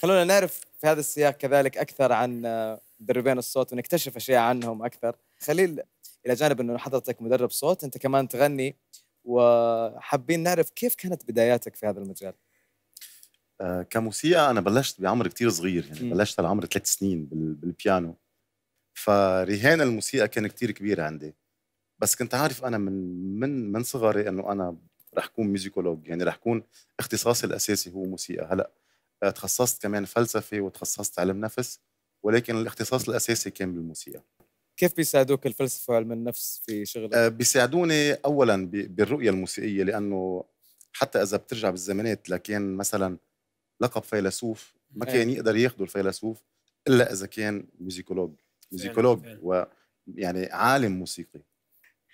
خلونا نعرف في هذا السياق كذلك اكثر عن مدربين آه، الصوت ونكتشف اشياء عنهم اكثر خليل الى جانب انه حضرتك مدرب صوت انت كمان تغني وحابين نعرف كيف كانت بداياتك في هذا المجال آه، كموسيقى انا بلشت بعمر كتير صغير يعني بلشت على عمر ثلاث سنين بالبيانو فرهان الموسيقى كان كتير كبير عندي بس كنت عارف انا من من من صغري انه انا رح اكون ميوزيكولوج يعني رح اكون اختصاصي الاساسي هو موسيقى هلا تخصصت كمان فلسفه وتخصصت علم نفس ولكن الاختصاص الاساسي كان بالموسيقى كيف بيساعدوك الفلسفه وعلم النفس في شغلك؟ آه، بيساعدوني اولا بالرؤيه الموسيقيه لانه حتى اذا بترجع بالزمانات لكان مثلا لقب فيلسوف ما كان أيوة. يقدر ياخذه الفيلسوف الا اذا كان ميوزيكولوج ميوزيكولوج ويعني عالم موسيقي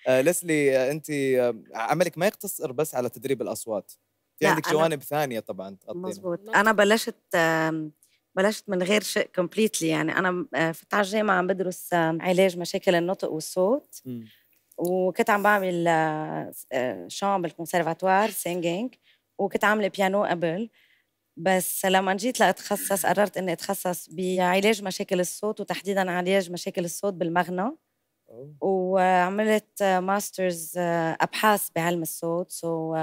آه ليسلي آه، انت آه، عملك ما يقتصر بس على تدريب الاصوات في عندك جوانب ثانيه طبعا مضبوط انا بلشت بلشت من غير شيء كومبليتلي يعني انا آه، فتت على الجامعه عم بدرس علاج مشاكل النطق والصوت م. وكنت عم بعمل آه، آه، شام بالكونسرفاتوار سينجينج وكنت عامله بيانو قبل بس لما جيت لاتخصص قررت اني اتخصص بعلاج مشاكل الصوت وتحديدا علاج مشاكل الصوت بالمغنى وعملت ماسترز آه، ابحاث بعلم الصوت سو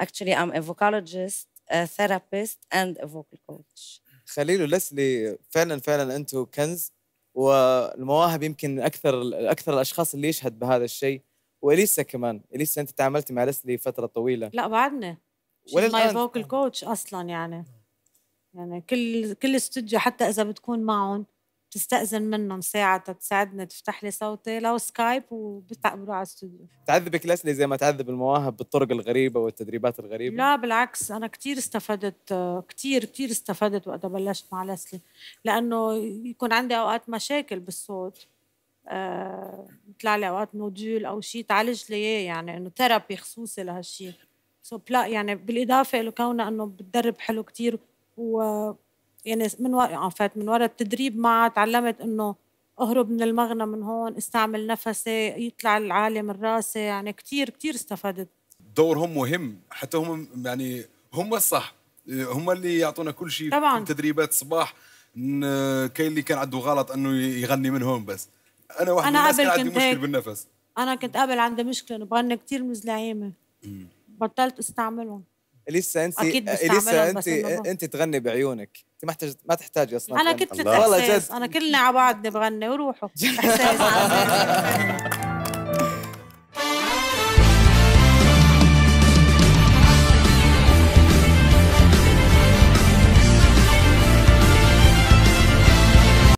اكشلي ام ا فوكالوجيست ثيرابيست اند ا فوكال كوتش خليل ولسلي فعلا فعلا انتم كنز والمواهب يمكن اكثر اكثر الاشخاص اللي يشهد بهذا الشيء واليسا كمان اليسا انت تعاملتي مع لسلي فتره طويله لا بعدنا ماي فوكال كوتش اصلا يعني يعني كل كل استوديو حتى اذا بتكون معهم تستأذن منهم ساعة تساعدنا تفتح لي صوتي لو سكايب وبتقبلوا على الاستوديو تعذبك لسلي زي ما تعذب المواهب بالطرق الغريبة والتدريبات الغريبة لا بالعكس أنا كتير استفدت كتير كتير استفدت وقت بلشت مع لسلي لأنه يكون عندي أوقات مشاكل بالصوت أه لي أوقات نودول أو شيء تعالج لي إياه يعني إنه ثيرابي خصوصي لهالشيء سو so, يعني بالإضافة لكونه إنه بتدرب حلو كتير و يعني من ورا فات من ورا التدريب معها تعلمت انه اهرب من المغنى من هون استعمل نفسي يطلع العالي من راسي يعني كثير كثير استفدت دورهم مهم حتى هم يعني هم الصح هم اللي يعطونا كل شيء طبعا تدريبات صباح كاين اللي كان عنده غلط انه يغني من هون بس انا واحد انا قبل كان عندي مشكله هيك. بالنفس انا كنت قبل عندي مشكله انه بغني كثير من زلعيمه بطلت استعملهم اليسا انت اكيد اليسا آه، انت آه، انت تغني بعيونك انت ما تحتاج ما تحتاج اصلا انا كنت والله جد انا كلنا على بعض نبغني وروحوا احساس